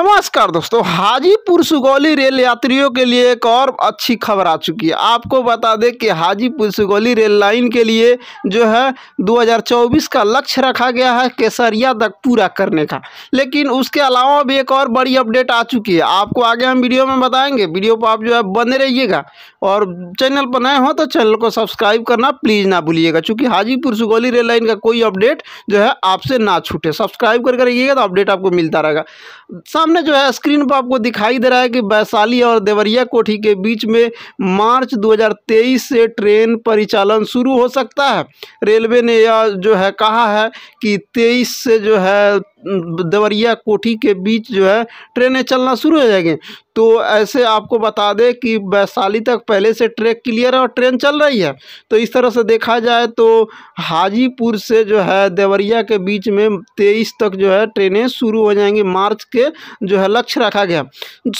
नमस्कार दोस्तों हाजीपुर सुगौली रेल यात्रियों के लिए एक और अच्छी खबर आ चुकी है आपको बता दें कि हाजीपुर सुगौली रेल लाइन के लिए जो है 2024 का लक्ष्य रखा गया है केसरिया तक पूरा करने का लेकिन उसके अलावा भी एक और बड़ी अपडेट आ चुकी है आपको आगे हम वीडियो में बताएंगे वीडियो पर आप जो है बने रहिएगा और चैनल पर नए हों तो चैनल को सब्सक्राइब करना प्लीज़ ना भूलिएगा चूँकि हाजीपुर सुगौली रेल लाइन का कोई अपडेट जो है आपसे ना छूटे सब्सक्राइब करके रहिएगा तो अपडेट आपको मिलता रहेगा सामने जो है स्क्रीन पर आपको दिखाई दे रहा है कि वैशाली और देवरिया कोठी के बीच में मार्च 2023 से ट्रेन परिचालन शुरू हो सकता है रेलवे ने यह जो है कहा है कि 23 से जो है देवरिया कोठी के बीच जो है ट्रेनें चलना शुरू हो जाएंगी तो ऐसे आपको बता दें कि वैशाली तक पहले से ट्रैक क्लियर है और ट्रेन चल रही है तो इस तरह से देखा जाए तो हाजीपुर से जो है देवरिया के बीच में तेईस तक जो है ट्रेनें शुरू हो जाएंगी मार्च के जो है लक्ष्य रखा गया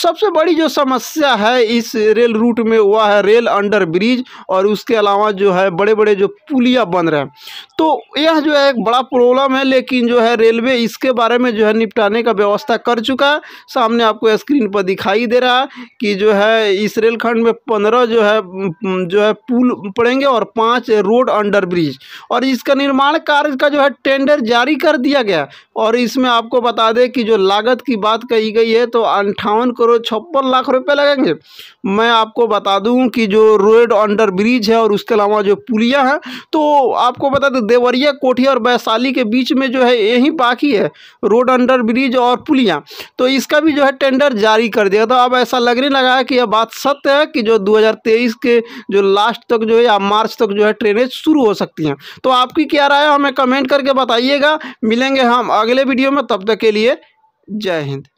सबसे बड़ी जो समस्या है इस रेल रूट में हुआ है रेल अंडर ब्रिज और उसके अलावा जो है बड़े बड़े जो पुलिया बन रहे हैं तो यह जो है एक बड़ा प्रॉब्लम है लेकिन जो है रेलवे इसके इसके बारे में जो है निपटाने का व्यवस्था कर चुका सामने आपको स्क्रीन पर दिखाई दे रहा कि जो है इस रेलखंड में पंद्रह जो है जो है पुल पड़ेंगे और पाँच रोड अंडर ब्रिज और इसका निर्माण कार्य का जो है टेंडर जारी कर दिया गया और इसमें आपको बता दें कि जो लागत की बात कही गई है तो अंठावन करोड़ छप्पन लाख रुपए लगेंगे मैं आपको बता दूं कि जो रोड अंडर ब्रिज है और उसके अलावा जो पुलिया हैं तो आपको बता दें देवरिया कोठी और वैशाली के बीच में जो है यही बाकी है रोड अंडर ब्रिज और पुलियाँ तो इसका भी जो है टेंडर जारी कर दिया था तो अब ऐसा लगने लगा है कि यह बात सत्य है कि जो 2023 के जो लास्ट तक जो है या मार्च तक जो है ट्रेनें शुरू हो सकती हैं तो आपकी क्या राय है हमें कमेंट करके बताइएगा मिलेंगे हम अगले वीडियो में तब तक के लिए जय हिंद